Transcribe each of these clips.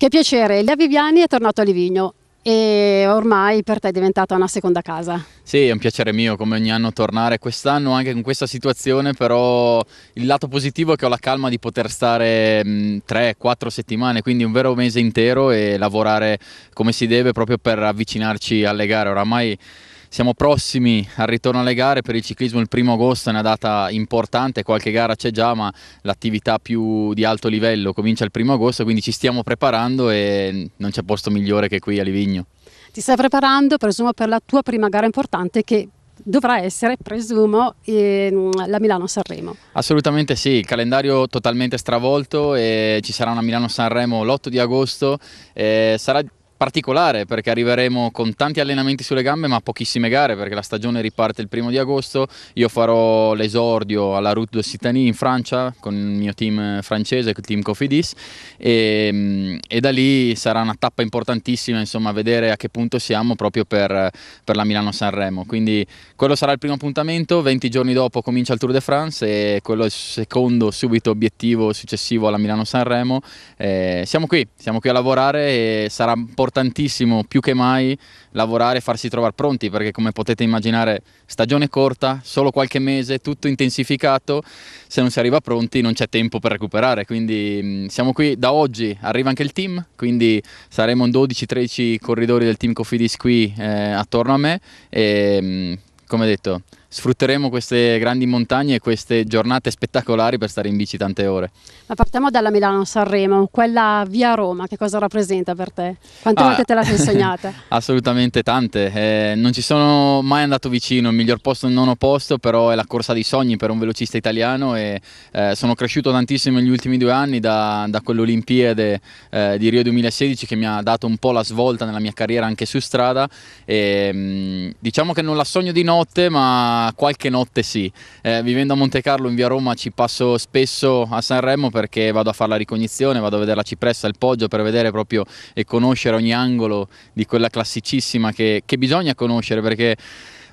Che piacere, Elia Viviani è tornato a Livigno e ormai per te è diventata una seconda casa. Sì, è un piacere mio come ogni anno tornare quest'anno anche con questa situazione, però il lato positivo è che ho la calma di poter stare 3-4 mm, settimane, quindi un vero mese intero e lavorare come si deve proprio per avvicinarci alle gare. Oramai siamo prossimi al ritorno alle gare, per il ciclismo il primo agosto è una data importante, qualche gara c'è già ma l'attività più di alto livello comincia il primo agosto, quindi ci stiamo preparando e non c'è posto migliore che qui a Livigno. Ti stai preparando presumo per la tua prima gara importante che dovrà essere, presumo, la Milano-Sanremo. Assolutamente sì, il calendario totalmente stravolto e ci sarà una Milano-Sanremo l'8 di agosto, eh, sarà particolare perché arriveremo con tanti allenamenti sulle gambe ma pochissime gare perché la stagione riparte il primo di agosto, io farò l'esordio alla Route d'Occitanie in Francia con il mio team francese, il team Cofidis e, e, da lì sarà una tappa importantissima insomma vedere a che punto siamo proprio per, per la Milano-Sanremo, quindi quello sarà il primo appuntamento, 20 giorni dopo comincia il Tour de France e quello è il secondo subito obiettivo successivo alla Milano-Sanremo, eh, siamo qui, siamo qui a lavorare e sarà importante importantissimo più che mai lavorare e farsi trovare pronti perché come potete immaginare stagione corta, solo qualche mese, tutto intensificato, se non si arriva pronti non c'è tempo per recuperare, quindi mm, siamo qui da oggi, arriva anche il team, quindi saremo 12-13 corridori del team Cofidis qui eh, attorno a me e mm, come detto sfrutteremo queste grandi montagne e queste giornate spettacolari per stare in bici tante ore. Ma partiamo dalla Milano-Sanremo, quella via Roma, che cosa rappresenta per te? Quante ah, volte te la sei insegnata? assolutamente tante, eh, non ci sono mai andato vicino, il miglior posto è il nono posto, però è la corsa di sogni per un velocista italiano e eh, sono cresciuto tantissimo negli ultimi due anni da, da quell'Olimpiade eh, di Rio 2016 che mi ha dato un po' la svolta nella mia carriera anche su strada e, mm, diciamo che non la sogno di notte ma ma qualche notte sì. Eh, vivendo a Monte Carlo in via Roma ci passo spesso a Sanremo perché vado a fare la ricognizione, vado a vedere la cipressa, il poggio per vedere proprio e conoscere ogni angolo di quella classicissima che, che bisogna conoscere perché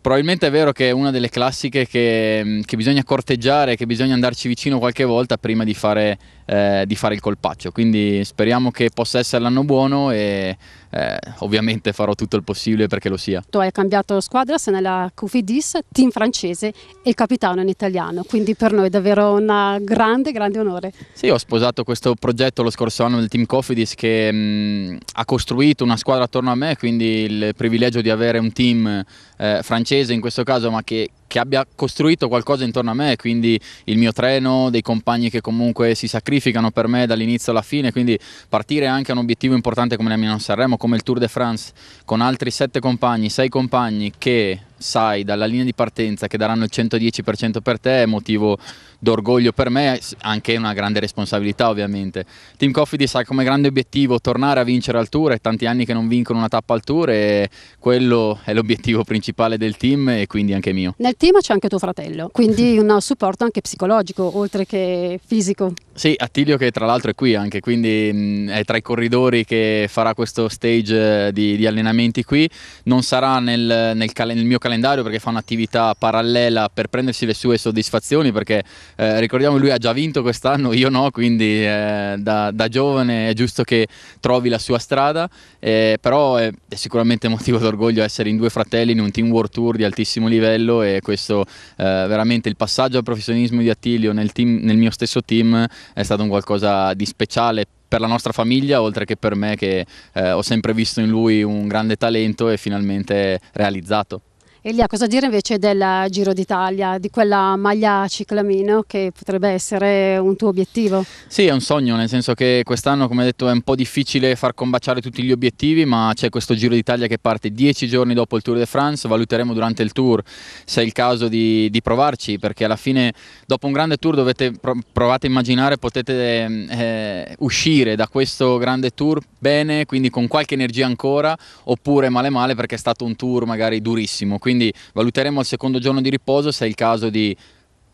probabilmente è vero che è una delle classiche che, che, bisogna corteggiare, che bisogna andarci vicino qualche volta prima di fare, eh, di fare il colpaccio. Quindi speriamo che possa essere l'anno buono e eh, ovviamente farò tutto il possibile perché lo sia. Tu hai cambiato squadra, sei nella Cofidis, team francese e il capitano in italiano, quindi per noi è davvero un grande, grande onore. Sì, ho sposato questo progetto lo scorso anno del team Cofidis che mh, mm, ha costruito una squadra attorno a me, quindi il privilegio di avere un team eh, francese in questo caso, ma che che abbia costruito qualcosa intorno a me, quindi il mio treno, dei compagni che comunque si sacrificano per me dall'inizio alla fine, quindi partire anche a un obiettivo importante come la Milano Sanremo, come il Tour de France, con altri sette compagni, sei compagni che sai dalla linea di partenza che daranno il 110% per te è motivo d'orgoglio per me, anche una grande responsabilità ovviamente. Team Coffee sa come grande obiettivo tornare a vincere al Tour, è tanti anni che non vincono una tappa al Tour e quello è l'obiettivo principale del team e quindi anche mio. Nel team c'è anche tuo fratello, quindi un supporto anche psicologico oltre che fisico. Sì, Attilio che tra l'altro è qui anche, quindi mh, mm, è tra i corridori che farà questo stage eh, di, di allenamenti qui, non sarà nel, nel, cal- nel, mio calendario perché fa un'attività parallela per prendersi le sue soddisfazioni perché eh, ricordiamo lui ha già vinto quest'anno, io no, quindi eh, da, da, giovane è giusto che trovi la sua strada, eh, però è, è, sicuramente motivo d'orgoglio essere in due fratelli in un team world tour di altissimo livello e questo eh, veramente il passaggio al professionismo di Attilio nel, team, nel mio stesso team è stato un qualcosa di speciale per la nostra famiglia, oltre che per me che eh, ho sempre visto in lui un grande talento e finalmente realizzato. Elia, cosa dire invece del Giro d'Italia, di quella maglia ciclamino che potrebbe essere un tuo obiettivo? Sì, è un sogno, nel senso che quest'anno, come detto, è un po' difficile far combaciare tutti gli obiettivi, ma c'è questo Giro d'Italia che parte dieci giorni dopo il Tour de France, valuteremo durante il Tour se è il caso di, di provarci, perché alla fine dopo un grande Tour dovete, provate a immaginare, potete eh, uscire da questo grande Tour bene, quindi con qualche energia ancora, oppure male male perché è stato un Tour magari durissimo. Quindi quindi valuteremo al secondo giorno di riposo se è il caso di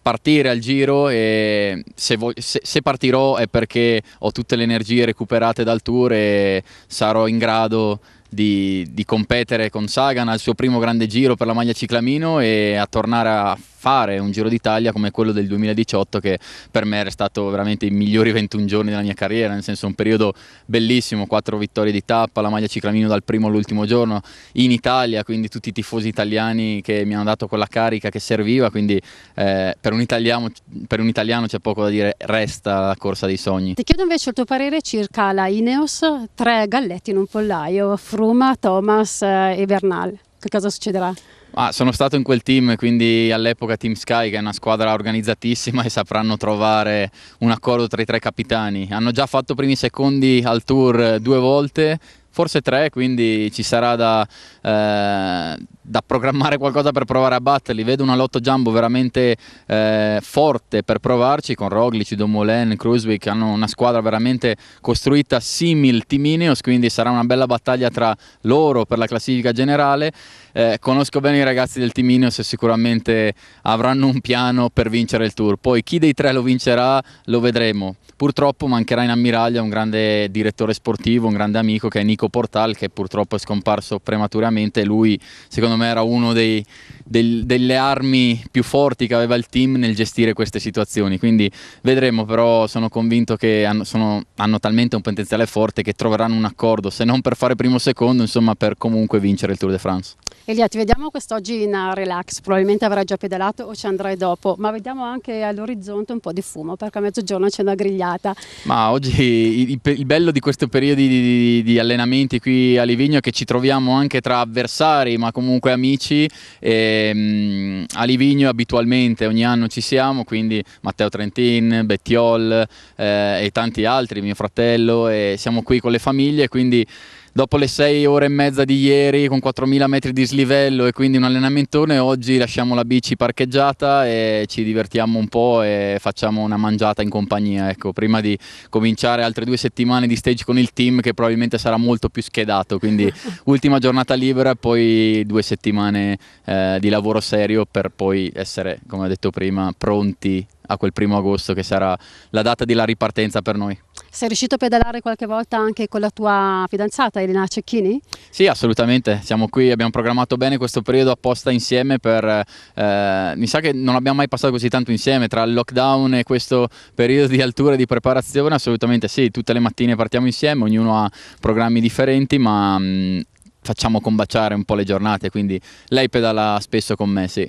partire al giro e se, se, se, partirò è perché ho tutte le energie recuperate dal tour e sarò in grado di, di competere con Sagan al suo primo grande giro per la maglia ciclamino e a tornare a fare un Giro d'Italia come quello del 2018 che per me era stato veramente i migliori 21 giorni della mia carriera, nel senso un periodo bellissimo, quattro vittorie di tappa, la maglia ciclamino dal primo all'ultimo giorno in Italia, quindi tutti i tifosi italiani che mi hanno dato quella carica che serviva, quindi eh, per, un italiano, per un italiano c'è poco da dire, resta la corsa dei sogni. Ti chiedo invece il tuo parere circa la Ineos, tre galletti in un pollaio, Fruma, Thomas eh, e Bernal. Che cosa succederà? Ah, sono stato in quel team, quindi all'epoca Team Sky, che è una squadra organizzatissima e sapranno trovare un accordo tra i tre capitani. Hanno già fatto primi secondi al tour due volte, forse tre, quindi ci sarà da... Eh, da programmare qualcosa per provare a batterli. Vedo una lotto Jumbo veramente eh, forte per provarci con Roglic, Domolen, Cruzwick, hanno una squadra veramente costruita simil Timineos, quindi sarà una bella battaglia tra loro per la classifica generale. Eh, conosco bene i ragazzi del Timineos e sicuramente avranno un piano per vincere il Tour. Poi chi dei tre lo vincerà lo vedremo. Purtroppo mancherà in ammiraglia un grande direttore sportivo, un grande amico che è Nico Portal che purtroppo è scomparso prematuramente. Lui secondo me me era una delle armi più forti che aveva il team nel gestire queste situazioni. Quindi vedremo, però sono convinto che hanno, sono, hanno talmente un potenziale forte che troveranno un accordo, se non per fare primo o secondo, insomma per comunque vincere il Tour de France. Elia, ti vediamo quest'oggi in uh, relax, probabilmente avrai già pedalato o ci andrai dopo, ma vediamo anche all'orizzonte un po' di fumo perché a mezzogiorno c'è una grigliata. Ma oggi il, il bello di questo periodo di, di, di allenamenti qui a Livigno è che ci troviamo anche tra avversari, ma comunque 5 amici e, um, a Livigno abitualmente ogni anno ci siamo, quindi Matteo Trentin, Bettiol eh, e tanti altri, mio fratello, e siamo qui con le famiglie, quindi dopo le 6 ore e mezza di ieri con 4.000 metri di slivello e quindi un allenamentone, oggi lasciamo la bici parcheggiata e ci divertiamo un po' e facciamo una mangiata in compagnia, ecco, prima di cominciare altre due settimane di stage con il team che probabilmente sarà molto più schedato, quindi ultima giornata libera e poi due settimane eh, di lavoro serio per poi essere, come ho detto prima, pronti a quel primo agosto che sarà la data della ripartenza per noi. Sei riuscito a pedalare qualche volta anche con la tua fidanzata Elena Cecchini? Sì, assolutamente, siamo qui, abbiamo programmato bene questo periodo apposta insieme per... Eh, mi sa che non abbiamo mai passato così tanto insieme tra il lockdown e questo periodo di altura e di preparazione, assolutamente sì, tutte le mattine partiamo insieme, ognuno ha programmi differenti ma... Mh, mm, facciamo combaciare un po' le giornate, quindi lei pedala spesso con me, sì.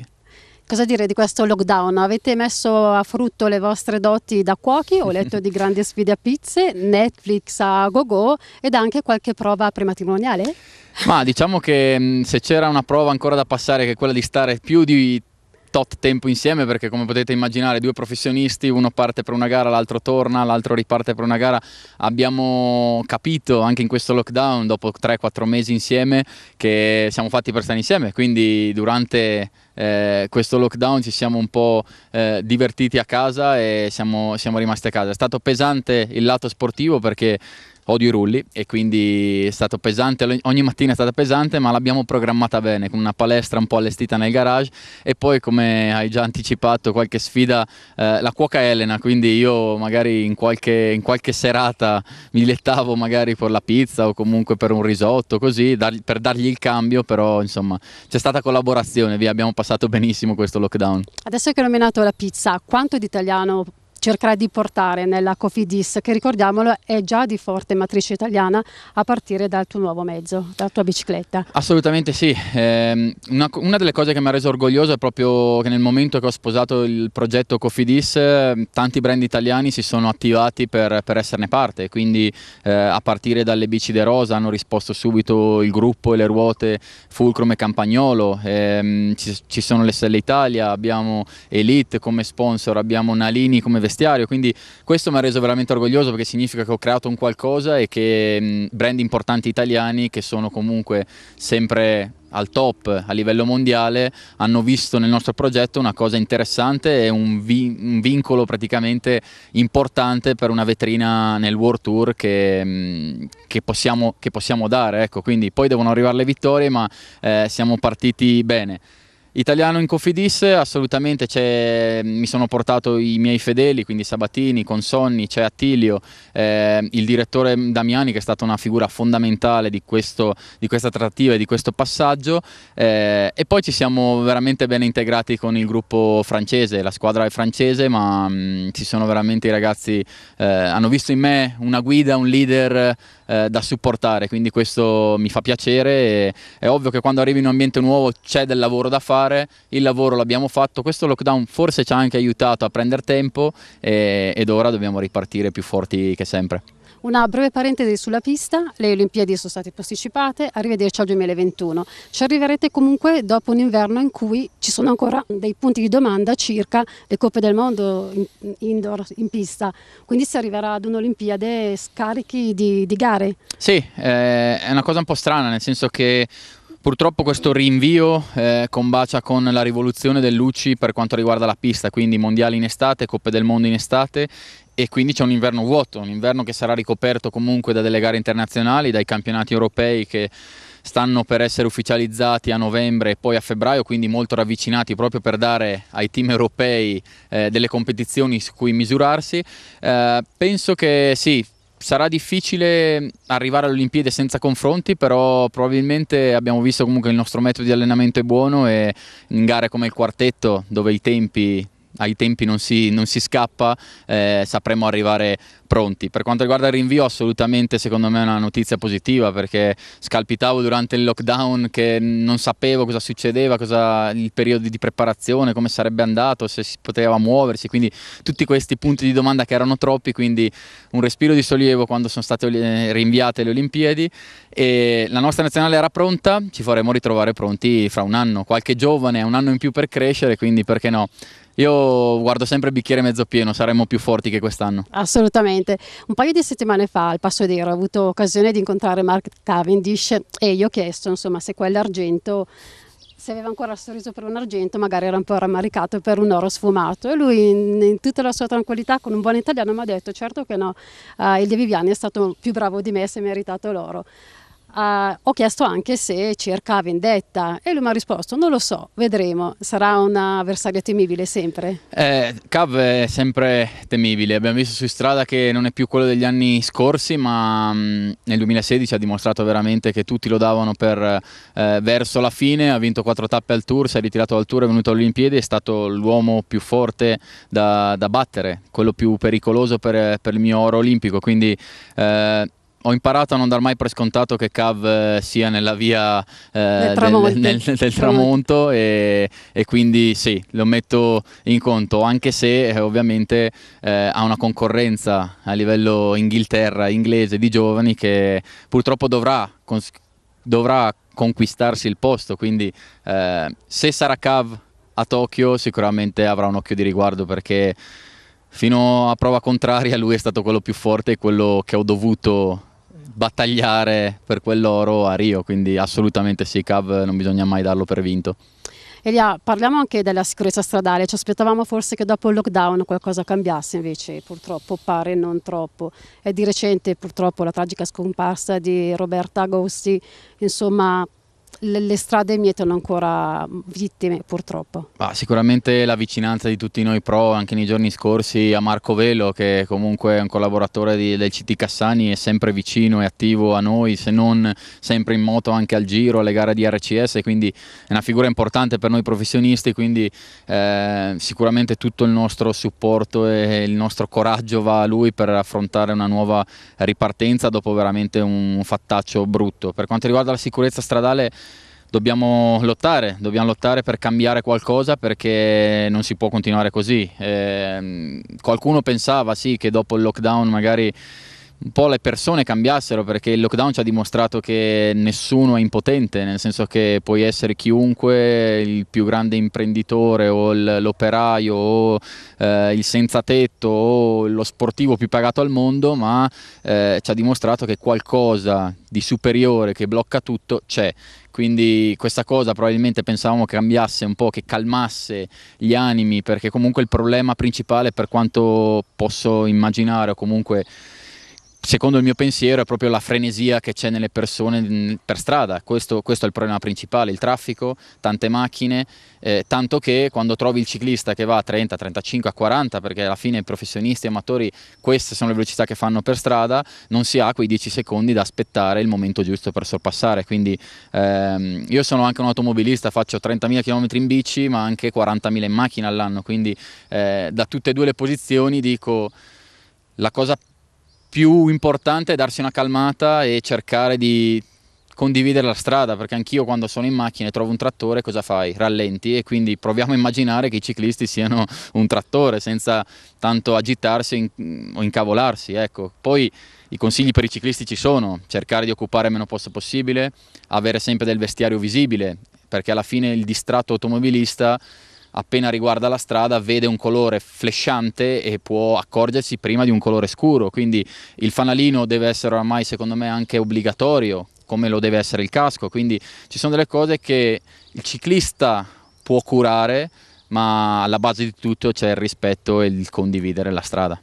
Cosa dire di questo lockdown? Avete messo a frutto le vostre doti da cuochi? Ho letto di grandi sfide a pizze, Netflix a go-go ed anche qualche prova prematrimoniale? Ma diciamo che se c'era una prova ancora da passare che è quella di stare più di tot tempo insieme perché come potete immaginare due professionisti, uno parte per una gara, l'altro torna, l'altro riparte per una gara. Abbiamo capito anche in questo lockdown, dopo 3-4 mesi insieme, che siamo fatti per stare insieme, quindi durante eh, questo lockdown ci siamo un po' eh, divertiti a casa e siamo, siamo rimasti a casa. È stato pesante il lato sportivo perché odio i rulli e quindi è stato pesante, ogni mattina è stata pesante ma l'abbiamo programmata bene con una palestra un po' allestita nel garage e poi come hai già anticipato qualche sfida eh, la cuoca Elena quindi io magari in qualche, in qualche serata mi dilettavo magari per la pizza o comunque per un risotto così dar, per dargli il cambio però insomma c'è stata collaborazione, via abbiamo passato benissimo questo lockdown. Adesso che hai nominato la pizza, quanto di italiano cercherà di portare nella Cofidis, che ricordiamolo è già di forte matrice italiana a partire dal tuo nuovo mezzo, dalla tua bicicletta. Assolutamente sì, eh, una, una, delle cose che mi ha reso orgoglioso è proprio che nel momento che ho sposato il progetto Cofidis ehm, tanti brand italiani si sono attivati per, per esserne parte, quindi eh, a partire dalle bici De Rosa hanno risposto subito il gruppo e le ruote Fulcrum e Campagnolo, eh, ci, ci, sono le Stelle Italia, abbiamo Elite come sponsor, abbiamo Nalini come vestito vestiario, quindi questo mi ha reso veramente orgoglioso perché significa che ho creato un qualcosa e che mm, brand importanti italiani che sono comunque sempre al top a livello mondiale hanno visto nel nostro progetto una cosa interessante e un, vi un vincolo praticamente importante per una vetrina nel World Tour che, mm, che, possiamo, che possiamo, dare. Ecco. Quindi poi devono arrivare le vittorie ma eh, siamo partiti bene. Italiano in Cofidis assolutamente mi sono portato i miei fedeli, quindi Sabatini, Consonni, c'è Attilio, eh, il direttore Damiani che è stata una figura fondamentale di, questo, di questa trattativa e di questo passaggio eh, e poi ci siamo veramente bene integrati con il gruppo francese, la squadra è francese ma mh, mm, ci sono veramente i ragazzi, eh, hanno visto in me una guida, un leader eh, da supportare, quindi questo mi fa piacere, è ovvio che quando arrivi in un ambiente nuovo c'è del lavoro da fare fare, il lavoro l'abbiamo fatto, questo lockdown forse ci ha anche aiutato a prendere tempo e, eh, ed ora dobbiamo ripartire più forti che sempre. Una breve parentesi sulla pista, le Olimpiadi sono state posticipate, arrivederci al 2021. Ci arriverete comunque dopo un inverno in cui ci sono ancora dei punti di domanda circa le coppe del mondo in, indoor, in pista, quindi si arriverà ad un'Olimpiade scarichi di, di, gare. Sì, eh, è una cosa un po' strana, nel senso che Purtroppo questo rinvio eh, combacia con la rivoluzione del Luci per quanto riguarda la pista, quindi mondiali in estate, coppe del mondo in estate e quindi c'è un inverno vuoto, un inverno che sarà ricoperto comunque da delle gare internazionali, dai campionati europei che stanno per essere ufficializzati a novembre e poi a febbraio, quindi molto ravvicinati proprio per dare ai team europei eh, delle competizioni su cui misurarsi. Eh, penso che sì, sarà difficile arrivare alle Olimpiadi senza confronti, però probabilmente abbiamo visto comunque che il nostro metodo di allenamento è buono e in gare come il quartetto, dove i tempi ai tempi non si, non si scappa, eh, sapremo arrivare pronti. Per quanto riguarda il rinvio, assolutamente secondo me è una notizia positiva perché scalpitavo durante il lockdown che non sapevo cosa succedeva, cosa, il periodo di preparazione, come sarebbe andato, se si poteva muoversi, quindi tutti questi punti di domanda che erano troppi, quindi un respiro di sollievo quando sono state rinviate le Olimpiadi e la nostra nazionale era pronta, ci faremo ritrovare pronti fra un anno, qualche giovane, un anno in più per crescere, quindi perché no? Io guardo sempre il bicchiere mezzo pieno, saremmo più forti che quest'anno. Assolutamente divertente. Un paio di settimane fa al Passo d'Ero ho avuto occasione di incontrare Mark Cavendish e gli ho chiesto insomma, se quell'argento se aveva ancora il sorriso per un argento, magari era un po' rammaricato per un oro sfumato. E lui, in, in tutta la sua tranquillità, con un buon italiano, mi ha detto: Certo che no, eh, il De Viviani è stato più bravo di me, si è meritato l'oro. Uh, ho chiesto anche se cerca vendetta e lui mi ha risposto non lo so, vedremo, sarà un avversario temibile sempre. Eh, Cav è sempre temibile, abbiamo visto su strada che non è più quello degli anni scorsi ma mh, mm, nel 2016 ha dimostrato veramente che tutti lo davano per, eh, verso la fine, ha vinto quattro tappe al Tour, si è ritirato dal Tour, è venuto alle Olimpiadi, è stato l'uomo più forte da, da, battere, quello più pericoloso per, per il mio oro olimpico, quindi eh, ho imparato a non dar mai per scontato che Cav eh, sia nella via eh, del, nel, del, tramonto e, e, quindi sì, lo metto in conto, anche se eh, ovviamente eh, ha una concorrenza a livello Inghilterra, inglese, di giovani che purtroppo dovrà, cons- dovrà conquistarsi il posto, quindi eh, se sarà Cav a Tokyo sicuramente avrà un occhio di riguardo perché fino a prova contraria lui è stato quello più forte e quello che ho dovuto battagliare per quell'oro a Rio, quindi assolutamente sì, Cav non bisogna mai darlo per vinto. Elia, parliamo anche della sicurezza stradale, ci aspettavamo forse che dopo il lockdown qualcosa cambiasse, invece purtroppo pare non troppo. È di recente purtroppo la tragica scomparsa di Roberta Agosti, insomma le, le strade mietono ancora vittime purtroppo. Ah, sicuramente la vicinanza di tutti noi pro anche nei giorni scorsi a Marco Velo che comunque è un collaboratore di, del CT Cassani è sempre vicino e attivo a noi se non sempre in moto anche al giro, alle gare di RCS quindi è una figura importante per noi professionisti quindi eh, sicuramente tutto il nostro supporto e il nostro coraggio va a lui per affrontare una nuova ripartenza dopo veramente un fattaccio brutto. Per quanto riguarda la sicurezza stradale dobbiamo lottare, dobbiamo lottare per cambiare qualcosa perché non si può continuare così. Eh, qualcuno pensava sì che dopo il lockdown magari un po' le persone cambiassero perché il lockdown ci ha dimostrato che nessuno è impotente, nel senso che puoi essere chiunque, il più grande imprenditore o l'operaio o eh, il senza tetto o lo sportivo più pagato al mondo, ma eh, ci ha dimostrato che qualcosa di superiore che blocca tutto c'è quindi questa cosa probabilmente pensavamo che cambiasse un po', che calmasse gli animi, perché comunque il problema principale per quanto posso immaginare o comunque secondo il mio pensiero è proprio la frenesia che c'è nelle persone per strada, questo, questo, è il problema principale, il traffico, tante macchine, eh, tanto che quando trovi il ciclista che va a 30, 35, a 40, perché alla fine professionisti, amatori, queste sono le velocità che fanno per strada, non si ha quei 10 secondi da aspettare il momento giusto per sorpassare, quindi ehm, io sono anche un automobilista, faccio 30.000 km in bici ma anche 40.000 in macchina all'anno, quindi eh, da tutte e due le posizioni dico la cosa più importante è darsi una calmata e cercare di condividere la strada, perché anch'io quando sono in macchina e trovo un trattore cosa fai? Rallenti e quindi proviamo a immaginare che i ciclisti siano un trattore senza tanto agitarsi o incavolarsi. Ecco. Poi i consigli per i ciclisti ci sono, cercare di occupare meno posto possibile, avere sempre del vestiario visibile, perché alla fine il distratto automobilista appena riguarda la strada vede un colore flesciante e può accorgersi prima di un colore scuro, quindi il fanalino deve essere oramai secondo me anche obbligatorio, come lo deve essere il casco, quindi ci sono delle cose che il ciclista può curare, ma alla base di tutto c'è il rispetto e il condividere la strada.